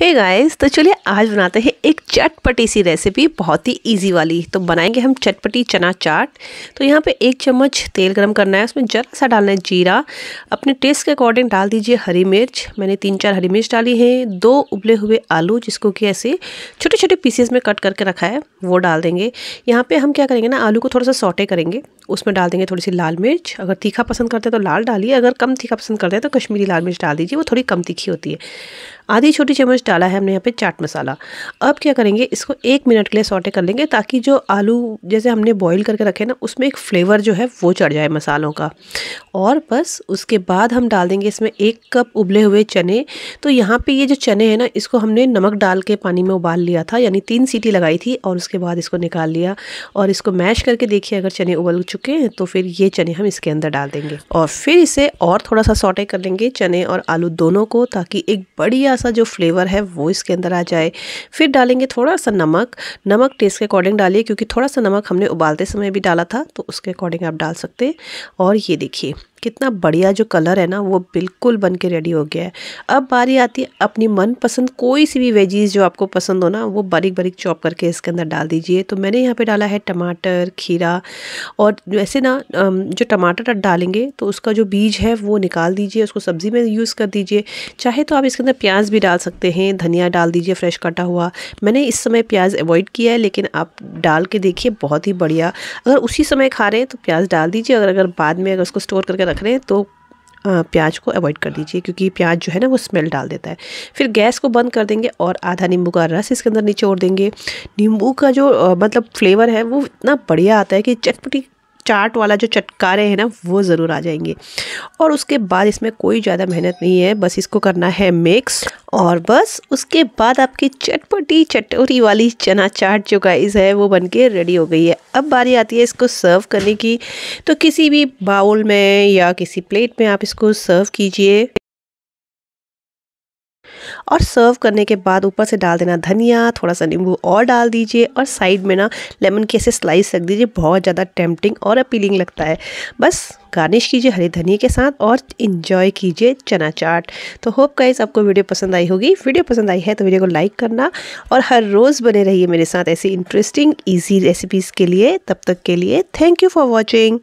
हे hey guys तो चलिए आज बनाते हैं एक चटपटी सी रेसिपी बहुत ही इजी वाली तो बनाएंगे हम चटपटी चना चाट तो यहाँ पे एक चम्मच तेल गरम करना है उसमें ज़रा सा डालना है जीरा अपने टेस्ट के अकॉर्डिंग डाल दीजिए हरी मिर्च मैंने तीन चार हरी मिर्च डाली है दो उबले हुए आलू जिसको कि ऐसे छोटे छोटे पीसेस में कट करके रखा है वो डाल देंगे यहाँ पर हम क्या करेंगे ना आलू को थोड़ा सा सौटे करेंगे उसमें डाल देंगे थोड़ी सी लाल मिर्च अगर तीखा पसंद करते हैं तो लाल डालिए अगर कम तीखा पसंद करते हैं तो कश्मीरी लाल मिर्च डाल दीजिए वो थोड़ी कम तीखी होती है आधी छोटी चम्मच डाला है हमने यहाँ पे चाट मसाला अब क्या करेंगे इसको एक मिनट के लिए सॉटे कर लेंगे ताकि जो आलू जैसे हमने बॉईल करके रखे ना उसमें एक फ्लेवर जो है वो चढ़ जाए मसालों का और बस उसके बाद हम डाल देंगे इसमें एक कप उबले हुए चने तो यहाँ पे ये जो चने हैं ना इसको हमने नमक डाल के पानी में उबाल लिया था यानी तीन सीटी लगाई थी और उसके बाद इसको निकाल लिया और इसको मैश करके देखिए अगर चने उबल चुके हैं तो फिर ये चने हम इसके अंदर डाल देंगे और फिर इसे और थोड़ा सा सौटे कर लेंगे चने और आलू दोनों को ताकि एक बढ़िया सा जो फ्लेवर है वो इसके अंदर आ जाए फिर डालेंगे थोड़ा सा नमक नमक टेस्ट के अकॉर्डिंग डालिए क्योंकि थोड़ा सा नमक हमने उबालते समय भी डाला था तो उसके अकॉर्डिंग आप डाल सकते हैं और ये देखिए कितना बढ़िया जो कलर है ना वो बिल्कुल बन के रेडी हो गया है अब बारी आती है अपनी मनपसंद कोई सी भी वेजीज़ जो आपको पसंद हो ना वो बारीक बारीक चॉप करके इसके अंदर डाल दीजिए तो मैंने यहाँ पे डाला है टमाटर खीरा और वैसे ना जो टमाटर डालेंगे तो उसका जो बीज है वो निकाल दीजिए उसको सब्ज़ी में यूज़ कर दीजिए चाहे तो आप इसके अंदर प्याज भी डाल सकते हैं धनिया डाल दीजिए फ्रेश कटा हुआ मैंने मैंने इस समय प्याज अवॉइड किया है लेकिन आप डाल के देखिए बहुत ही बढ़िया अगर उसी समय खा रहे हैं तो प्याज डाल दीजिए अगर अगर बाद में अगर उसको स्टोर करके रख रहे हैं तो प्याज को अवॉइड कर दीजिए क्योंकि प्याज जो है ना वो स्मेल डाल देता है फिर गैस को बंद कर देंगे और आधा नींबू का रस इसके अंदर निचोड़ देंगे नींबू का जो मतलब फ्लेवर है वो इतना बढ़िया आता है कि चटपटी चाट वाला जो चटकारे हैं ना वो ज़रूर आ जाएंगे और उसके बाद इसमें कोई ज़्यादा मेहनत नहीं है बस इसको करना है मिक्स और बस उसके बाद आपकी चटपटी चटोरी वाली चना चाट जो गाइज है वो के रेडी हो गई है अब बारी आती है इसको सर्व करने की तो किसी भी बाउल में या किसी प्लेट में आप इसको सर्व कीजिए और सर्व करने के बाद ऊपर से डाल देना धनिया थोड़ा सा नींबू और डाल दीजिए और साइड में ना लेमन की ऐसे स्लाइस रख दीजिए बहुत ज़्यादा टेम्पटिंग और अपीलिंग लगता है बस गार्निश कीजिए हरे धनिए के साथ और इन्जॉय कीजिए चना चाट तो होप का आपको वीडियो पसंद आई होगी वीडियो पसंद आई है तो वीडियो को लाइक करना और हर रोज़ बने रहिए मेरे साथ ऐसी इंटरेस्टिंग ईजी रेसिपीज़ के लिए तब तक के लिए थैंक यू फॉर वॉचिंग